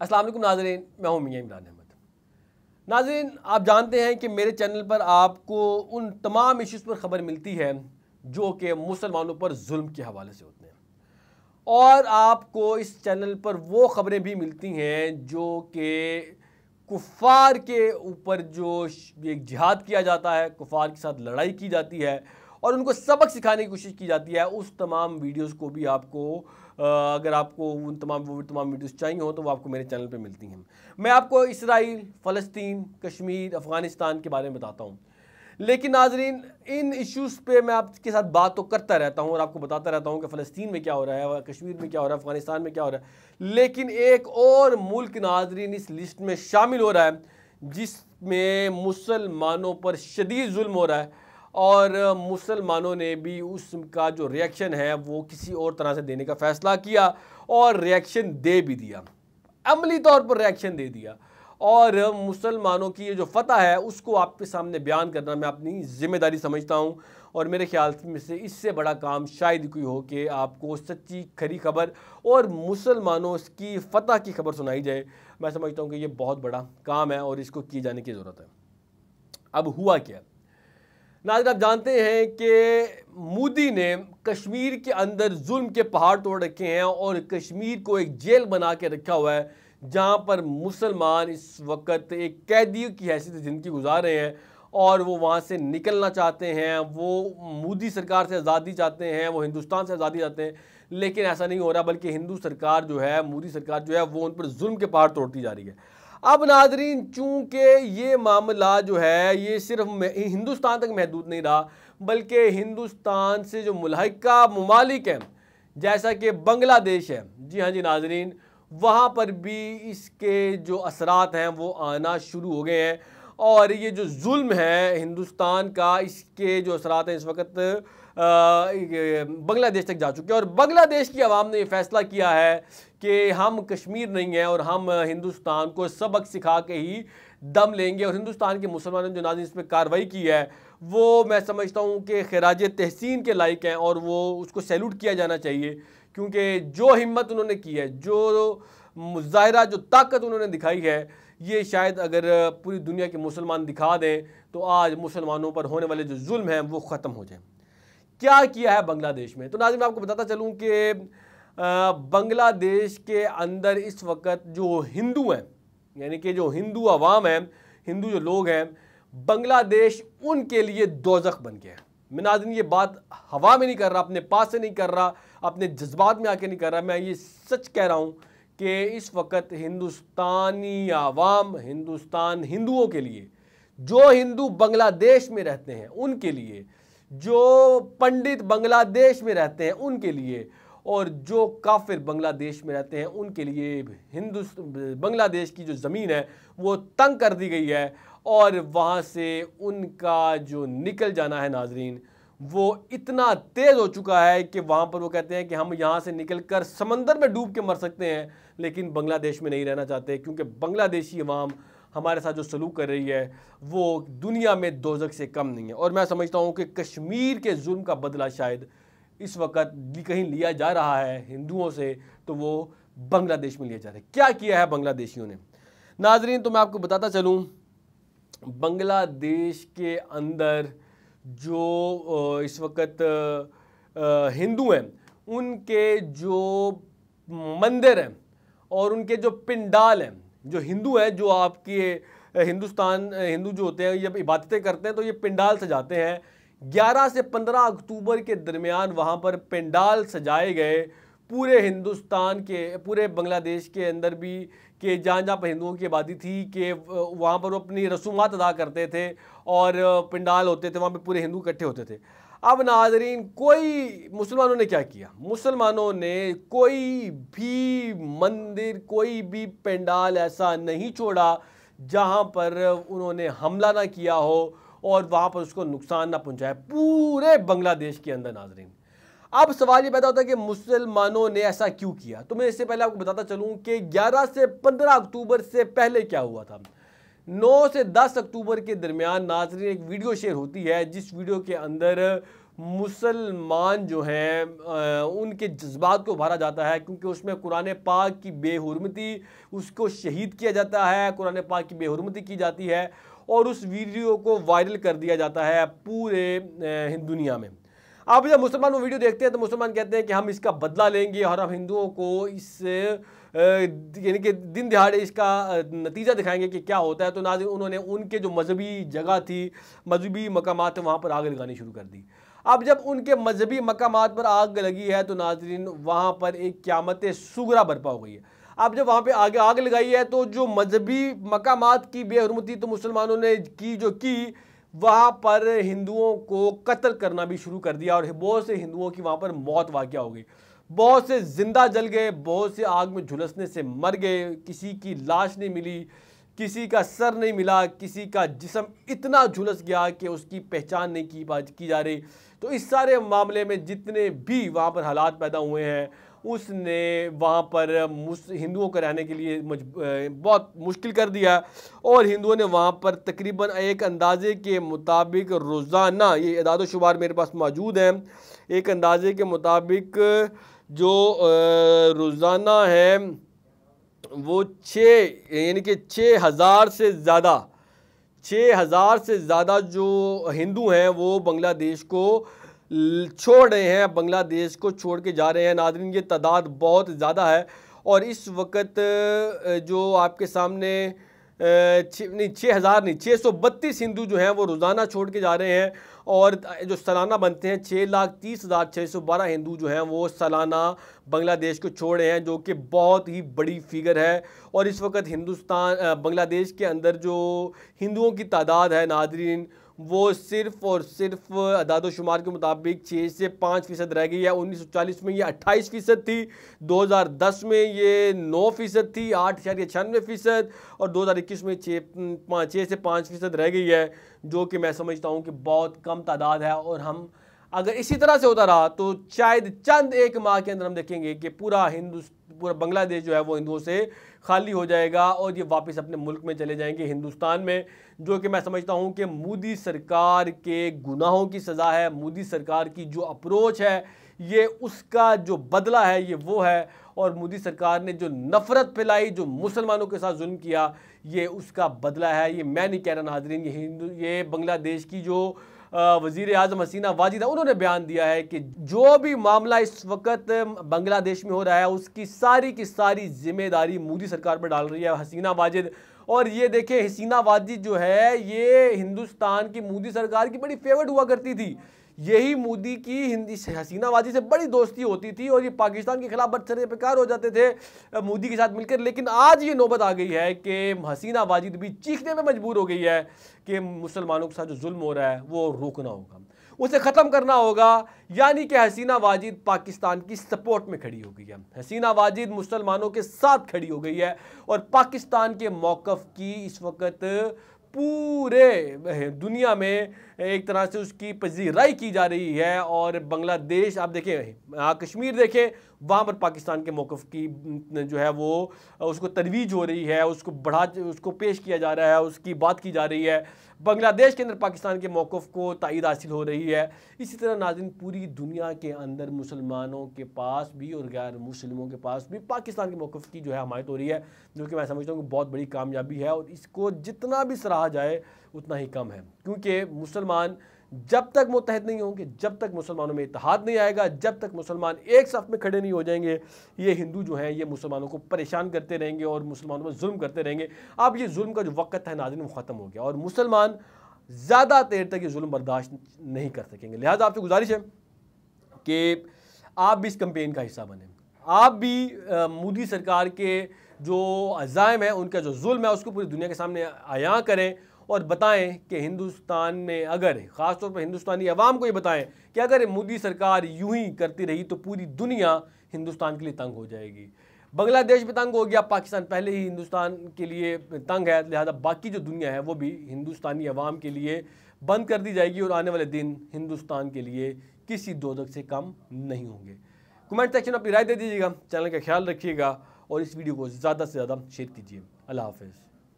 असलम नाजरीन मैं हूँ मियाँ इमरान अहमद नाजरीन आप जानते हैं कि मेरे चैनल पर आपको उन तमाम इश्यूज़ पर ख़बर मिलती है जो कि मुसलमानों पर जुल्म के हवाले से होते हैं और आपको इस चैनल पर वो ख़बरें भी मिलती हैं जो कि कुफार के ऊपर जो एक जिहाद किया जाता है कुफार के साथ लड़ाई की जाती है और उनको सबक सिखाने की कोशिश की जाती है उस तमाम वीडियोज़ को भी आपको अगर आपको उन तमाम वो तमाम वीडियोस चाहिए हों तो वो आपको मेरे चैनल पे मिलती हैं मैं आपको इसराइल फ़लस्तीन कश्मीर अफ़गानिस्तान के बारे में बताता हूँ लेकिन नाजरीन इन इश्यूज़ पे मैं आपके साथ बात तो करता रहता हूँ और आपको बताता रहता हूँ कि फ़लस्तीन में क्या हो रहा है कश्मीर में क्या हो रहा है अफ़गानिस्तान में क्या हो रहा है लेकिन एक और मुल्क नाजरीन इस लिस्ट में शामिल हो रहा है जिसमें मुसलमानों पर शदीद जुल्म हो रहा है और मुसलमानों ने भी उसका जो रिएक्शन है वो किसी और तरह से देने का फ़ैसला किया और रिएक्शन दे भी दिया अमली तौर पर रिएक्शन दे दिया और मुसलमानों की ये जो फतह है उसको आपके सामने बयान करना मैं अपनी ज़िम्मेदारी समझता हूँ और मेरे ख्याल में से इससे बड़ा काम शायद कोई हो कि आपको सच्ची खरी खबर और मुसलमानों की फतह की खबर सुनाई जाए मैं समझता हूँ कि ये बहुत बड़ा काम है और इसको किए जाने की ज़रूरत है अब हुआ क्या नाजन आप जानते हैं कि मोदी ने कश्मीर के अंदर जुल्म के पहाड़ तोड़ रखे हैं और कश्मीर को एक जेल बना के रखा हुआ है जहाँ पर मुसलमान इस वक्त एक कैदी की हैसियत ज़िंदगी गुजार रहे हैं और वो वहाँ से निकलना चाहते हैं वो मोदी सरकार से आज़ादी चाहते हैं वो हिंदुस्तान से आज़ादी चाहते हैं लेकिन ऐसा नहीं हो रहा बल्कि हिंदू सरकार जो है मोदी सरकार जो है वो उन पर जुल्म के पहाड़ तोड़ती जा रही है अब नाजरीन चूँकि ये मामला जो है ये सिर्फ हिंदुस्तान तक महदूद नहीं रहा बल्कि हिंदुस्तान से जो मुलहका ममालिक हैं जैसा कि बंग्लादेश है जी हाँ जी नाजरीन वहाँ पर भी इसके जो असरात हैं वो आना शुरू हो गए हैं और ये जो जुल्म है हिंदुस्तान का इसके जो असरात हैं इस वक्त बांग्लादेश तक जा चुके हैं और बांग्लादेश की आवाम ने ये फैसला किया है कि हम कश्मीर नहीं हैं और हम हिंदुस्तान को सबक सिखा के ही दम लेंगे और हिंदुस्तान के मुसलमानों ने जो नाजिन इस पर कार्रवाई की है वो मैं समझता हूँ कि खराज तहसीन के लायक हैं और वो उसको सैल्यूट किया जाना चाहिए क्योंकि जो हिम्मत उन्होंने की है जो मुजाहरा जो ताकत उन्होंने दिखाई है ये शायद अगर पूरी दुनिया के मुसलमान दिखा दें तो आज मुसलमानों पर होने वाले जो जुल्म हैं वो ख़त्म हो जाए क्या किया है बांग्लादेश में तो नाजिम आपको बताता चलूँ कि बांग्लादेश के अंदर इस वक्त जो हिंदू हैं यानी कि जो हिंदू आवाम हैं हिंदू जो लोग हैं बांग्लादेश उनके लिए दोजख बन गया है मैं नाजिन ये बात हवा में नहीं कर रहा अपने पास से नहीं कर रहा अपने जज्बात में आके नहीं कर रहा मैं ये सच कह रहा हूँ कि इस वक्त हिंदुस्तानी आवाम हिंदुस्तान हिंदुओं के लिए जो हिंदू बांग्लादेश में रहते हैं उनके लिए जो पंडित बांग्लादेश में रहते हैं उनके लिए और जो काफिर बांग्लादेश में रहते हैं उनके लिए हिंदु बांग्लादेश की जो ज़मीन है वो तंग कर दी गई है और वहाँ से उनका जो निकल जाना है नाजरीन वो इतना तेज़ हो चुका है कि वहाँ पर वो कहते हैं कि हम यहाँ से निकल कर समंदर में डूब के मर सकते हैं लेकिन बांग्लादेश में नहीं रहना चाहते क्योंकि बांग्लादेशी अवाम हमारे साथ जो सलूक कर रही है वो दुनिया में दोजक से कम नहीं है और मैं समझता हूँ कि कश्मीर के जुल्म का बदला शायद इस वक्त कहीं लिया जा रहा है हिंदुओं से तो वो बांग्लादेश में लिया जा रहा है क्या किया है बांग्लादेशियों ने नाजरीन तो मैं आपको बताता चलूँ बांग्लादेश के अंदर जो इस वक्त हिंदू हैं उनके जो मंदिर हैं और उनके जो पिंडाल हैं जो हिंदू हैं जो आपके हिंदुस्तान हिंदू जो होते हैं जब इबादतें करते हैं तो ये पिंडाल सजाते हैं 11 से 15 अक्टूबर के दरमियान वहाँ पर पिंडाल सजाए गए पूरे हिंदुस्तान के पूरे बांग्लादेश के अंदर भी कि जहाँ जहाँ पर हिंदुओं की आबादी थी कि वहाँ पर वो अपनी रसूमात अदा करते थे और पंडाल होते थे वहाँ पर पूरे हिंदू इकट्ठे होते थे अब नाजरीन कोई मुसलमानों ने क्या किया मुसलमानों ने कोई भी मंदिर कोई भी पंडाल ऐसा नहीं छोड़ा जहाँ पर उन्होंने हमला ना किया हो और वहाँ पर उसको नुकसान ना पहुँचाया पूरे बांग्लादेश के अंदर नाजरीन अब सवाल ये पैदा होता है कि मुसलमानों ने ऐसा क्यों किया तो मैं इससे पहले आपको बताता चलूँ कि 11 से 15 अक्टूबर से पहले क्या हुआ था 9 से 10 अक्टूबर के दरमियान नाजरीन एक वीडियो शेयर होती है जिस वीडियो के अंदर मुसलमान जो हैं उनके जज्बात को उभारा जाता है क्योंकि उसमें कुरान पाक की बेहरमती उसको शहीद किया जाता है कुरान पाक की बेहरमती की जाती है और उस वीडियो को वायरल कर दिया जाता है पूरे दुनिया में अब जब मुसलमान वो वीडियो देखते हैं तो मुसलमान कहते हैं कि हम इसका बदला लेंगे और हम हिंदुओं को इस यानी कि दिन दिहाड़े इसका नतीजा दिखाएंगे कि क्या होता है तो नाजिर उन्होंने उनके जो मजहबी जगह थी मजहबी मकाम थे वहाँ पर आग लगानी शुरू कर दी अब जब उनके मजहबी मकाम पर आग लगी है तो नाजरीन वहाँ पर एक क्यामत सुगरा बर्पा हो गई है अब जब वहाँ पे आग आग लगाई है तो जो मजहबी मकाम की बेहरमती तो मुसलमानों ने की जो की वहाँ पर हिंदुओं को कत्ल करना भी शुरू कर दिया और बहुत से हिंदुओं की वहाँ पर मौत वाक़ हो गई बहुत से ज़िंदा जल गए बहुत से आग में झुलसने से मर गए किसी की लाश नहीं मिली किसी का सर नहीं मिला किसी का जिसम इतना झुलस गया कि उसकी पहचान नहीं की की जा रही तो इस सारे मामले में जितने भी वहाँ पर हालात पैदा हुए हैं उसने वहाँ पर हिंदुओं को रहने के लिए बहुत मुश्किल कर दिया और हिंदुओं ने वहाँ पर तकरीबन एक अंदाजे के मुताबिक रोज़ाना ये इदाद शुमार मेरे पास मौजूद हैं एक अंदाजे के मुताबिक जो रोज़ाना है वो छः यानी कि छः हज़ार से ज़्यादा छः हज़ार से ज़्यादा जो हिंदू हैं वो बांग्लादेश को छोड़ रहे हैं बांग्लादेश को छोड़ के जा रहे हैं नादरीन ये तादाद बहुत ज़्यादा है और इस वक्त जो आपके सामने छ नहीं छः हज़ार नहीं छः सौ बत्तीस हिंदू जो हैं वो रोज़ाना छोड़ के जा रहे हैं और जो सालाना बनते हैं छः लाख तीस हज़ार छः सौ बारह हिंदू जो हैं वो सालाना बांग्लादेश को छोड़ रहे हैं जो कि बहुत ही बड़ी फिगर है और इस वक्त हिंदुस्तान बांग्लादेश के अंदर जो हिंदुओं की तादाद है नादरीन वो सिर्फ और सिर्फ दादो शुमार के मुताबिक छः से पाँच फ़ीसद रह गई है उन्नीस सौ चालीस में ये अट्ठाईस फ़ीसद थी दो हज़ार दस में ये नौ फ़ीसद थी आठ हज़ार छियानवे फ़ीसद और दो हज़ार इक्कीस में छः पाँच छः से पाँच फ़ीसद रह गई है जो कि मैं समझता हूँ कि बहुत कम तादाद है और हम अगर इसी तरह से होता रहा तो शायद चंद एक माह के अंदर हम देखेंगे कि पूरा हिंदू पूरा बांग्लादेश जो है वो हिंदुओं से खाली हो जाएगा और ये वापस अपने मुल्क में चले जाएंगे हिंदुस्तान में जो कि मैं समझता हूँ कि मोदी सरकार के गुनाहों की सज़ा है मोदी सरकार की जो अप्रोच है ये उसका जो बदला है ये वो है और मोदी सरकार ने जो नफ़रत फैलाई जो मुसलमानों के साथ जुल्म किया ये उसका बदला है ये मैं नहीं कह रहा नाजरीन ये हिंदू ये बांग्लादेश की जो वजीर अजम हसीना है उन्होंने बयान दिया है कि जो भी मामला इस वक्त बांग्लादेश में हो रहा है उसकी सारी की सारी जिम्मेदारी मोदी सरकार पर डाल रही है हसीना वाजिद और ये देखें हसीना वाजिद जो है ये हिंदुस्तान की मोदी सरकार की बड़ी फेवरेट हुआ करती थी यही मोदी की हिंदी हसीनाबाजी से बड़ी दोस्ती होती थी और ये पाकिस्तान के खिलाफ बदसरे बेकार हो जाते थे मोदी के साथ मिलकर लेकिन आज ये नौबत आ गई है कि हसीना वाजिद भी चीखने में मजबूर हो गई है कि मुसलमानों के साथ जो जुल्म हो रहा है वो रोकना होगा उसे ख़त्म करना होगा यानी कि हसीना वाजिद पाकिस्तान की सपोर्ट में खड़ी हो गई है हसीना वाजिद मुसलमानों के साथ खड़ी हो गई है और पाकिस्तान के मौक़ की इस वक्त पूरे दुनिया में एक तरह से उसकी पजीराई की जा रही है और बांग्लादेश आप देखें कश्मीर देखें वहाँ पर पाकिस्तान के मौक़ की जो है वो उसको तरवीज हो रही है उसको बढ़ा उसको पेश किया जा रहा है उसकी बात की जा रही है बांग्लादेश के अंदर पाकिस्तान के मौक़ को तइद हासिल हो रही है इसी तरह नाजिन पूरी दुनिया के अंदर मुसलमानों के पास भी और गैर मुसलमों के पास भी पाकिस्तान के मौक़ की जो है हमायत हो रही है जो कि मैं समझता हूँ कि बहुत बड़ी कामयाबी है और इसको जितना भी सराहा जाए उतना ही कम है क्योंकि मुसलमान जब तक मुतहद नहीं होंगे जब तक मुसलमानों में इतिहाद नहीं आएगा जब तक मुसलमान एक सफ में खड़े नहीं हो जाएंगे ये हिंदू जो हैं ये मुसलमानों को परेशान करते रहेंगे और मुसलमानों पर जुल्म करते रहेंगे अब ये जुल्म का जो वक्त है नाजिन वो ख़त्म हो गया और मुसलमान ज़्यादा देर तक ये जुल्म बर्दाश्त नहीं कर सकेंगे लिहाजा आपसे गुजारिश है कि आप भी इस कंपेन का हिस्सा बने आप भी मोदी सरकार के जो अज़ाइम है उनका जो जुल्म है उसको पूरी दुनिया के सामने आया करें और बताएं कि हिंदुस्तान में अगर ख़ासतौर पर हिंदुस्तानी आवाम को ये बताएं कि अगर मोदी सरकार यूं ही करती रही तो पूरी दुनिया हिंदुस्तान के लिए तंग हो जाएगी बांग्लादेश भी तंग हो गया पाकिस्तान पहले ही हिंदुस्तान के लिए तंग है लिहाजा बाकी जो दुनिया है वो भी हिंदुस्तानी आवाम के लिए बंद कर दी जाएगी और आने वाले दिन हिंदुस्तान के लिए किसी दोदक से कम नहीं होंगे कमेंट सेक्शन में अपनी राय दे दीजिएगा चैनल का ख्याल रखिएगा और इस वीडियो को ज़्यादा से ज़्यादा शेयर कीजिए अल्लाह हाफिज़